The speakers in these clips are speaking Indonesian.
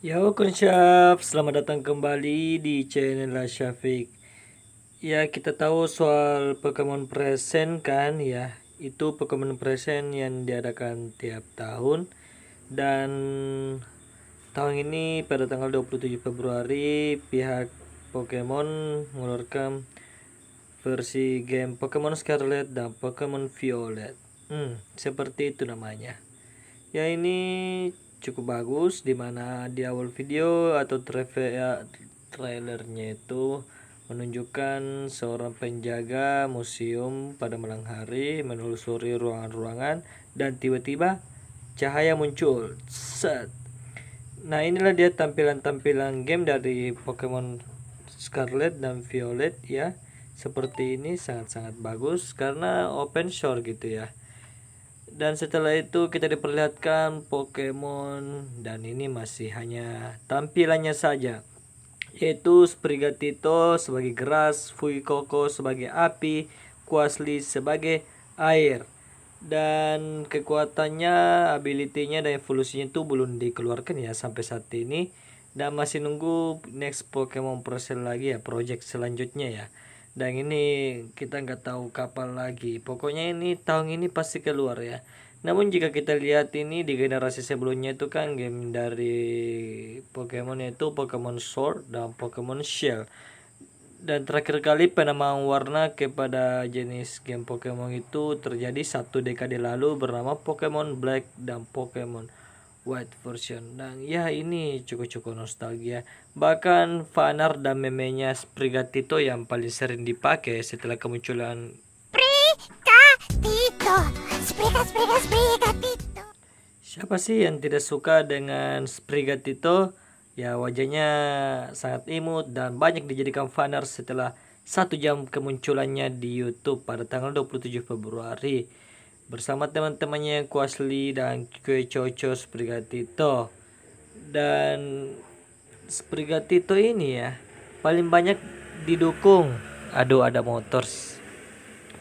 Ya, Kunsyaf, selamat datang kembali di channel Syafiq Ya kita tahu soal Pokemon Present kan ya Itu Pokemon Present yang diadakan tiap tahun Dan tahun ini pada tanggal 27 Februari Pihak Pokemon mengeluarkan versi game Pokemon Scarlet dan Pokemon Violet hmm, Seperti itu namanya Ya ini cukup bagus dimana di awal video atau trailer ya, trailernya itu menunjukkan seorang penjaga museum pada malam hari menelusuri ruangan-ruangan dan tiba-tiba cahaya muncul. Set. Nah, inilah dia tampilan-tampilan game dari Pokemon Scarlet dan Violet ya. Seperti ini sangat-sangat bagus karena open shore gitu ya dan setelah itu kita diperlihatkan Pokemon dan ini masih hanya tampilannya saja yaitu Sprigatito sebagai geras, Koko sebagai api, Quasly sebagai air dan kekuatannya, ability-nya dan evolusinya itu belum dikeluarkan ya sampai saat ini dan masih nunggu next Pokemon proses lagi ya project selanjutnya ya dan ini kita nggak tahu kapan lagi pokoknya ini tahun ini pasti keluar ya namun jika kita lihat ini di generasi sebelumnya itu kan game dari Pokemon yaitu Pokemon Sword dan Pokemon Shell dan terakhir kali penamaan warna kepada jenis game Pokemon itu terjadi satu dekade lalu bernama Pokemon Black dan Pokemon white version dan ya ini cukup-cukup nostalgia bahkan fanar dan memenya Sprigatito yang paling sering dipakai setelah kemunculan Sprigatito Spriga, Spriga, Sprigatito siapa sih yang tidak suka dengan Sprigatito ya wajahnya sangat imut dan banyak dijadikan fanar setelah satu jam kemunculannya di YouTube pada tanggal 27 Februari bersama teman-temannya Kuasli dan Kue Coco Sprigatito. Dan Sprigatito ini ya paling banyak didukung. Aduh ada motors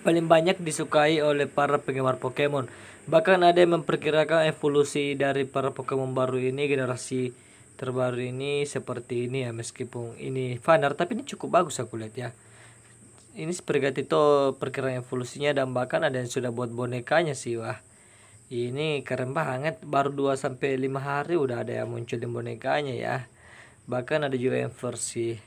Paling banyak disukai oleh para penggemar Pokemon. Bahkan ada yang memperkirakan evolusi dari para Pokemon baru ini generasi terbaru ini seperti ini ya meskipun ini fanart tapi ini cukup bagus aku lihat ya ini seperti itu perkiraan evolusinya dan bahkan ada yang sudah buat bonekanya sih wah ini keren banget baru 2 sampai lima hari udah ada yang munculin bonekanya ya bahkan ada juga yang versi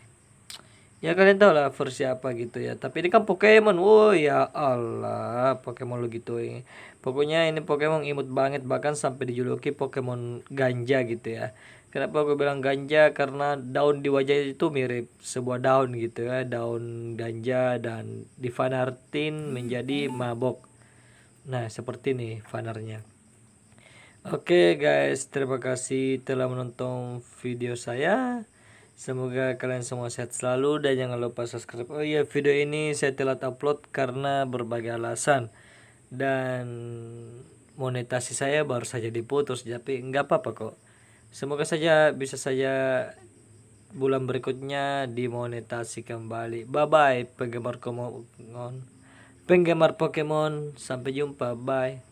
ya kalian tau lah versi apa gitu ya tapi ini kan Pokemon oh ya Allah Pokemon lo gitu ya pokoknya ini Pokemon imut banget bahkan sampai dijuluki Pokemon ganja gitu ya kenapa gue bilang ganja karena daun di wajah itu mirip sebuah daun gitu ya daun ganja dan di fanartin menjadi mabok nah seperti ini fanarnya Oke okay guys, terima kasih telah menonton video saya. Semoga kalian semua sehat selalu dan jangan lupa subscribe. Oh iya, video ini saya telat upload karena berbagai alasan dan monetasi saya baru saja diputus, tapi nggak apa-apa kok. Semoga saja bisa saja bulan berikutnya dimonetasi kembali. Bye bye penggemar Pokemon. Penggemar Pokemon, sampai jumpa. Bye.